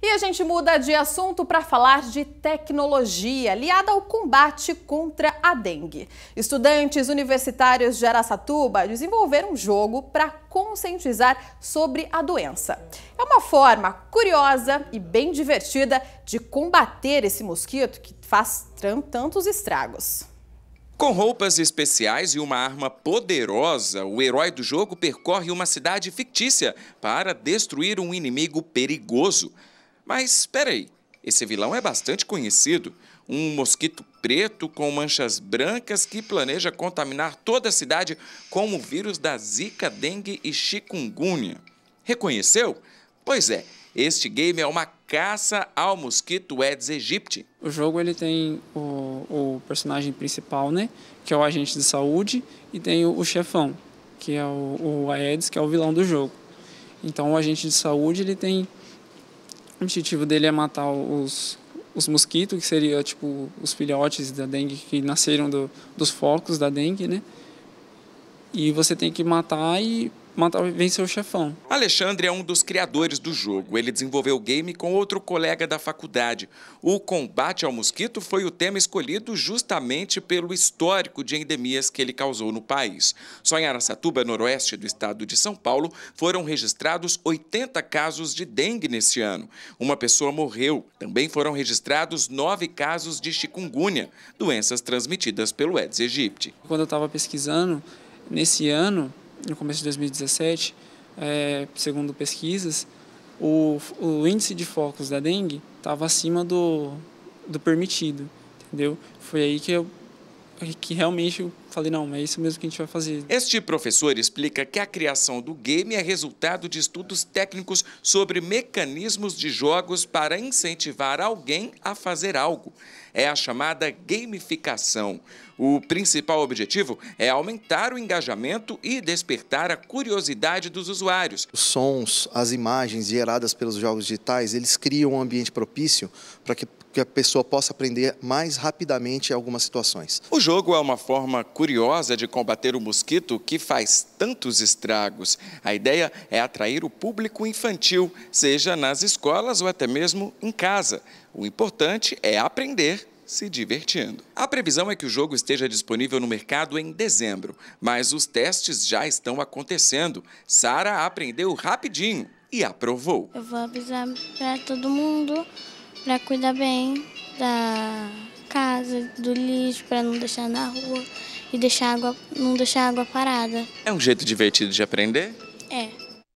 E a gente muda de assunto para falar de tecnologia aliada ao combate contra a dengue. Estudantes universitários de Araçatuba desenvolveram um jogo para conscientizar sobre a doença. É uma forma curiosa e bem divertida de combater esse mosquito que faz tantos estragos. Com roupas especiais e uma arma poderosa, o herói do jogo percorre uma cidade fictícia para destruir um inimigo perigoso. Mas espera aí, esse vilão é bastante conhecido. Um mosquito preto com manchas brancas que planeja contaminar toda a cidade com o vírus da Zika, dengue e chikungunya. Reconheceu? Pois é, este game é uma caça ao mosquito Aedes aegypti. O jogo ele tem o, o personagem principal, né, que é o agente de saúde, e tem o, o chefão, que é o, o Aedes, que é o vilão do jogo. Então o agente de saúde ele tem o objetivo dele é matar os, os mosquitos, que seria tipo os filhotes da dengue que nasceram do, dos focos da dengue, né? E você tem que matar e matar e vencer o chefão. Alexandre é um dos criadores do jogo. Ele desenvolveu o game com outro colega da faculdade. O combate ao mosquito foi o tema escolhido justamente pelo histórico de endemias que ele causou no país. Só em Araçatuba, noroeste do estado de São Paulo, foram registrados 80 casos de dengue nesse ano. Uma pessoa morreu. Também foram registrados nove casos de chikungunya, doenças transmitidas pelo Aedes aegypti. Quando eu estava pesquisando, nesse ano, no começo de 2017, é, segundo pesquisas, o, o índice de focos da dengue estava acima do, do permitido, entendeu? Foi aí que eu que realmente eu falei, não, é isso mesmo que a gente vai fazer. Este professor explica que a criação do game é resultado de estudos técnicos sobre mecanismos de jogos para incentivar alguém a fazer algo. É a chamada gamificação. O principal objetivo é aumentar o engajamento e despertar a curiosidade dos usuários. Os sons, as imagens geradas pelos jogos digitais, eles criam um ambiente propício para que que a pessoa possa aprender mais rapidamente em algumas situações. O jogo é uma forma curiosa de combater o mosquito que faz tantos estragos. A ideia é atrair o público infantil, seja nas escolas ou até mesmo em casa. O importante é aprender se divertindo. A previsão é que o jogo esteja disponível no mercado em dezembro, mas os testes já estão acontecendo. Sara aprendeu rapidinho e aprovou. Eu vou avisar para todo mundo para cuidar bem da casa, do lixo, para não deixar na rua e deixar água, não deixar a água parada. É um jeito divertido de aprender?